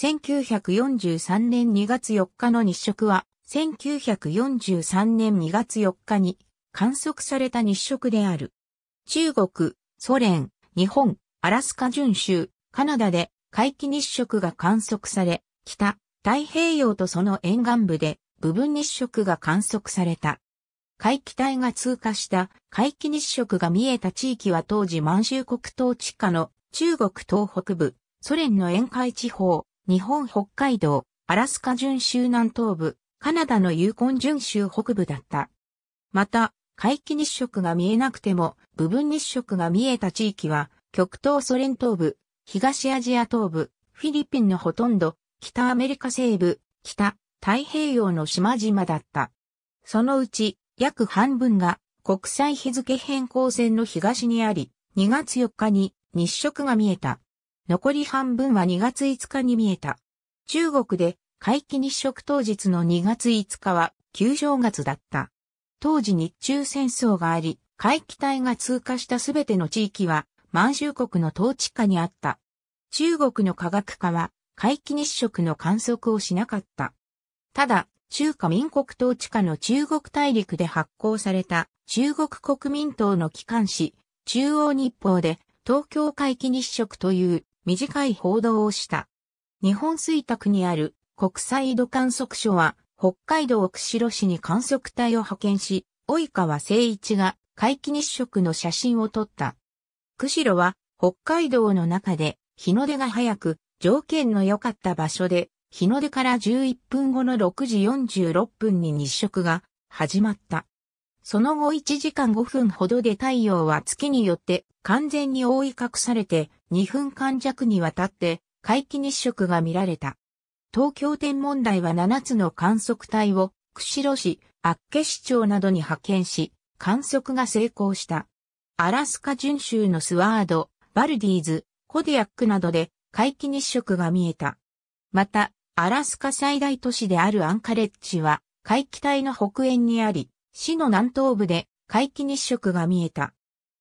1943年2月4日の日食は、1943年2月4日に観測された日食である。中国、ソ連、日本、アラスカ準州、カナダで皆既日食が観測され、北、太平洋とその沿岸部で部分日食が観測された。皆既帯が通過した皆既日食が見えた地域は当時満州国統治下の中国東北部、ソ連の沿海地方、日本北海道、アラスカ準州南東部、カナダのユーコン準州北部だった。また、皆既日食が見えなくても、部分日食が見えた地域は、極東ソ連東部、東アジア東部、フィリピンのほとんど、北アメリカ西部、北、太平洋の島々だった。そのうち、約半分が国際日付変更線の東にあり、2月4日に日食が見えた。残り半分は2月5日に見えた。中国で会期日食当日の2月5日は旧正月だった。当時日中戦争があり、会期帯が通過したすべての地域は満州国の統治下にあった。中国の科学家は会期日食の観測をしなかった。ただ、中華民国統治下の中国大陸で発行された中国国民党の機関紙、中央日報で東京会期日食という短い報道をした。日本水卓にある国際緯度観測所は北海道釧路市に観測隊を派遣し、及川誠一が皆既日食の写真を撮った。釧路は北海道の中で日の出が早く条件の良かった場所で日の出から11分後の6時46分に日食が始まった。その後1時間5分ほどで太陽は月によって完全に覆い隠されて2分間弱にわたって回帰日食が見られた。東京天文台は7つの観測隊を釧路市、厚岸町などに派遣し、観測が成功した。アラスカ巡州のスワード、バルディーズ、コディアックなどで回帰日食が見えた。また、アラスカ最大都市であるアンカレッジは、海気帯の北縁にあり、市の南東部で皆既日食が見えた。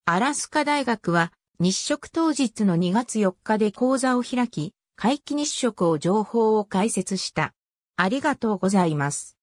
アラスカ大学は日食当日の2月4日で講座を開き、皆既日食を情報を解説した。ありがとうございます。